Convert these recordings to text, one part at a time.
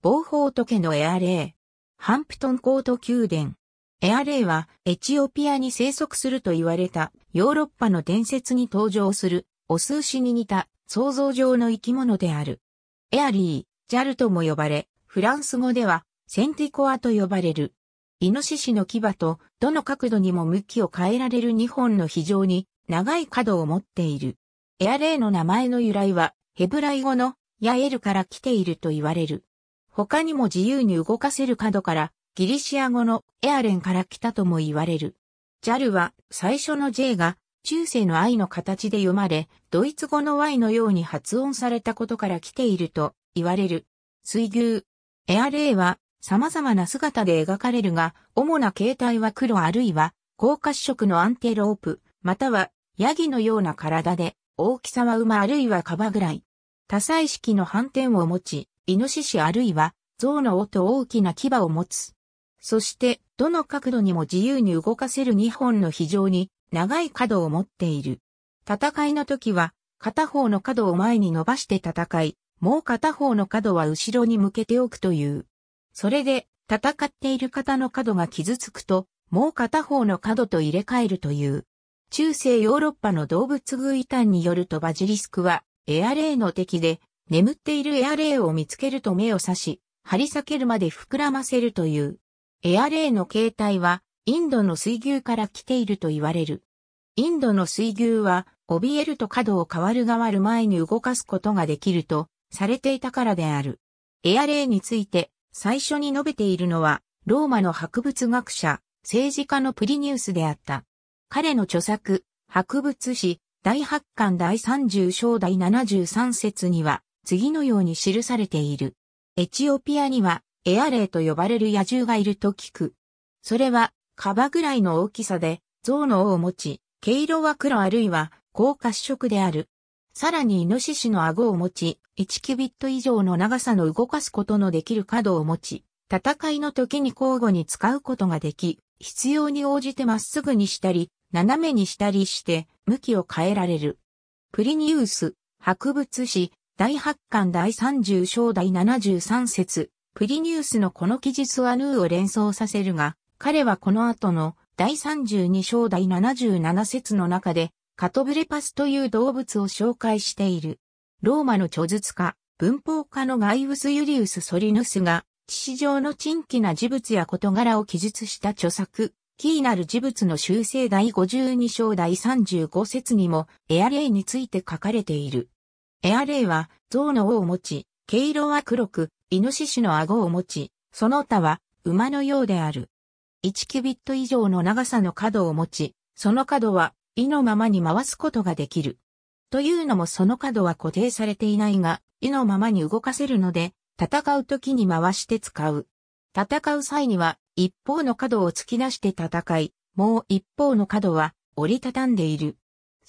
ボーフォート家のエアレー。ハンプトンコート宮殿。エアレイはエチオピアに生息すると言われたヨーロッパの伝説に登場するオス牛に似た想像上の生き物である。エアリー、ジャルとも呼ばれ、フランス語ではセンティコアと呼ばれる。イノシシの牙とどの角度にも向きを変えられる2本の非常に長い角を持っている。エアレイの名前の由来はヘブライ語のヤエルから来ていると言われる。他にも自由に動かせる角からギリシア語のエアレンから来たとも言われる。ジャルは最初の J が中世の I の形で読まれ、ドイツ語の Y のように発音されたことから来ていると言われる。水牛。エアレイは様々な姿で描かれるが、主な形態は黒あるいは高褐色のアンテロープ、またはヤギのような体で、大きさは馬あるいはカバぐらい。多彩式の反転を持ち、イノシシあるいは、象の尾と大きな牙を持つ。そして、どの角度にも自由に動かせる2本の非常に長い角を持っている。戦いの時は、片方の角を前に伸ばして戦い、もう片方の角は後ろに向けておくという。それで、戦っている方の角が傷つくと、もう片方の角と入れ替えるという。中世ヨーロッパの動物具異端によるとバジリスクは、エアレイの敵で、眠っているエアレイを見つけると目を刺し、張り裂けるまで膨らませるという。エアレイの形態は、インドの水牛から来ていると言われる。インドの水牛は、怯えると角を変わる変わる前に動かすことができると、されていたからである。エアレイについて、最初に述べているのは、ローマの博物学者、政治家のプリニウスであった。彼の著作、博物史、第8巻第30章第73節には、次のように記されている。エチオピアにはエアレイと呼ばれる野獣がいると聞く。それは、カバぐらいの大きさで、象の尾を持ち、毛色は黒あるいは、高褐色である。さらにイノシシの顎を持ち、1キュビット以上の長さの動かすことのできる角を持ち、戦いの時に交互に使うことができ、必要に応じてまっすぐにしたり、斜めにしたりして、向きを変えられる。プリニウス、博物誌、第8巻第30章第73節、プリニウスのこの記述はヌーを連想させるが、彼はこの後の第32章第77節の中で、カトブレパスという動物を紹介している。ローマの著述家、文法家のガイウス・ユリウス・ソリヌスが、地史上の珍奇な事物や事柄を記述した著作、キーなる事物の修正第52章第35節にも、エアレイについて書かれている。エアレイは象の尾を持ち、毛色は黒く、イノシシの顎を持ち、その他は馬のようである。1キュビット以上の長さの角を持ち、その角は意のままに回すことができる。というのもその角は固定されていないが、意のままに動かせるので、戦う時に回して使う。戦う際には、一方の角を突き出して戦い、もう一方の角は折りたたんでいる。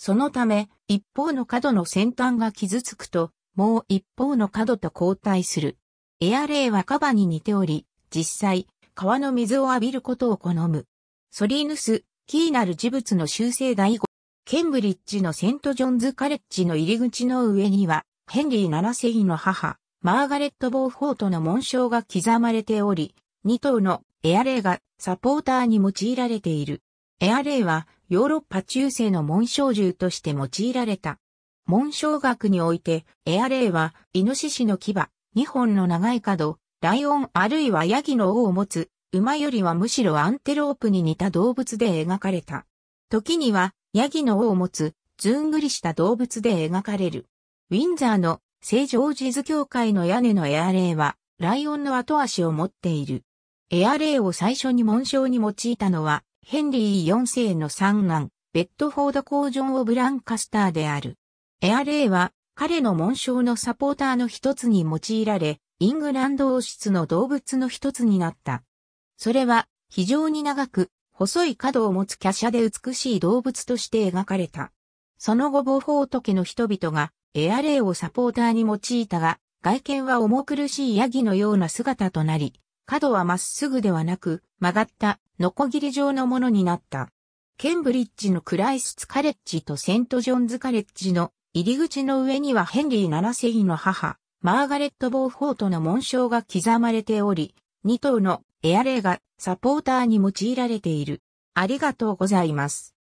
そのため、一方の角の先端が傷つくと、もう一方の角と交代する。エアレイはカバに似ており、実際、川の水を浴びることを好む。ソリーヌス、キーナル事物の修正第五。ケンブリッジのセントジョンズカレッジの入り口の上には、ヘンリー7世の母、マーガレット・ボーフォートの紋章が刻まれており、2頭のエアレイがサポーターに用いられている。エアレイはヨーロッパ中世の紋章銃として用いられた。紋章学において、エアレイは、イノシシの牙、2本の長い角、ライオンあるいはヤギの尾を持つ、馬よりはむしろアンテロープに似た動物で描かれた。時には、ヤギの尾を持つ、ずんぐりした動物で描かれる。ウィンザーの聖ジョージズ教会の屋根のエアレイは、ライオンの後足を持っている。エアレイを最初に紋章に用いたのは、ヘンリー4世の三男、ベッドフォード工場をブランカスターである。エアレイは彼の紋章のサポーターの一つに用いられ、イングランド王室の動物の一つになった。それは非常に長く細い角を持つ華奢で美しい動物として描かれた。その後ボフォート家の人々がエアレイをサポーターに用いたが、外見は重苦しいヤギのような姿となり、角はまっすぐではなく曲がったノコギリ状のものになった。ケンブリッジのクライスツカレッジとセントジョンズカレッジの入り口の上にはヘンリー7世の母、マーガレット・ボーフォートの紋章が刻まれており、2頭のエアレイがサポーターに用いられている。ありがとうございます。